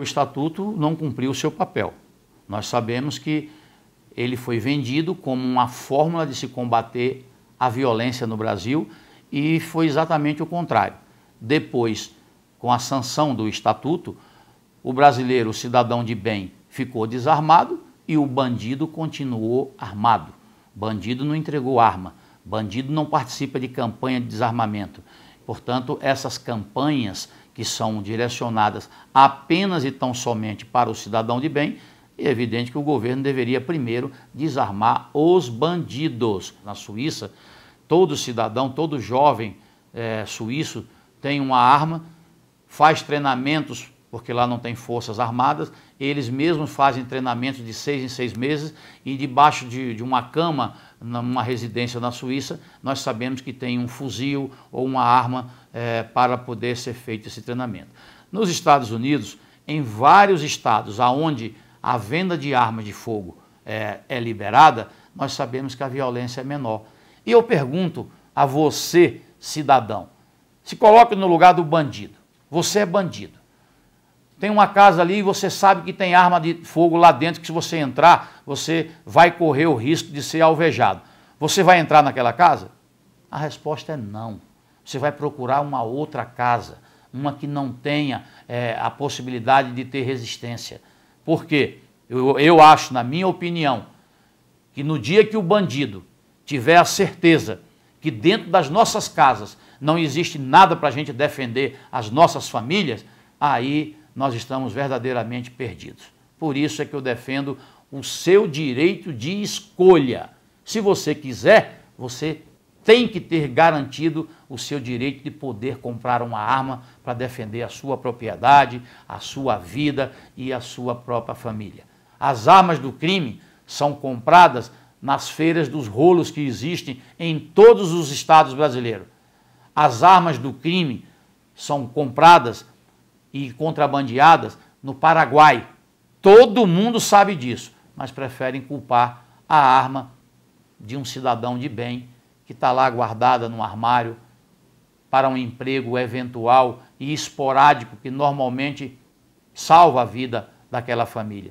O estatuto não cumpriu o seu papel. Nós sabemos que ele foi vendido como uma fórmula de se combater a violência no Brasil e foi exatamente o contrário. Depois, com a sanção do estatuto, o brasileiro, o cidadão de bem, ficou desarmado e o bandido continuou armado. Bandido não entregou arma, bandido não participa de campanha de desarmamento. Portanto, essas campanhas que são direcionadas apenas e tão somente para o cidadão de bem, é evidente que o governo deveria primeiro desarmar os bandidos. Na Suíça, todo cidadão, todo jovem é, suíço tem uma arma, faz treinamentos porque lá não tem forças armadas, eles mesmos fazem treinamentos de seis em seis meses e debaixo de, de, uma cama, numa residência na Suíça, nós sabemos que tem um fuzil ou uma arma é, para poder ser feito esse treinamento. Nos Estados Unidos, em vários estados aonde a venda de armas de fogo é, é liberada, nós sabemos que a violência é menor. E eu pergunto a você, cidadão, se coloque no lugar do bandido. Você é bandido tem uma casa ali e você sabe que tem arma de fogo lá dentro, que se você entrar, você vai correr o risco de ser alvejado. Você vai entrar naquela casa? A resposta é não. Você vai procurar uma outra casa, uma que não tenha é, a possibilidade de ter resistência. Por quê? Eu, eu acho, na minha opinião, que no dia que o bandido tiver a certeza que dentro das nossas casas não existe nada para a gente defender as nossas famílias, aí nós estamos verdadeiramente perdidos. Por isso é que eu defendo o seu direito de escolha. Se você quiser, você tem que ter garantido o seu direito de poder comprar uma arma para defender a sua propriedade, a sua vida e a sua própria família. As armas do crime são compradas nas feiras dos rolos que existem em todos os estados brasileiros. As armas do crime são compradas e contrabandeadas no Paraguai. Todo mundo sabe disso, mas preferem culpar a arma de um cidadão de bem que está lá guardada no armário para um emprego eventual e esporádico que normalmente salva a vida daquela família.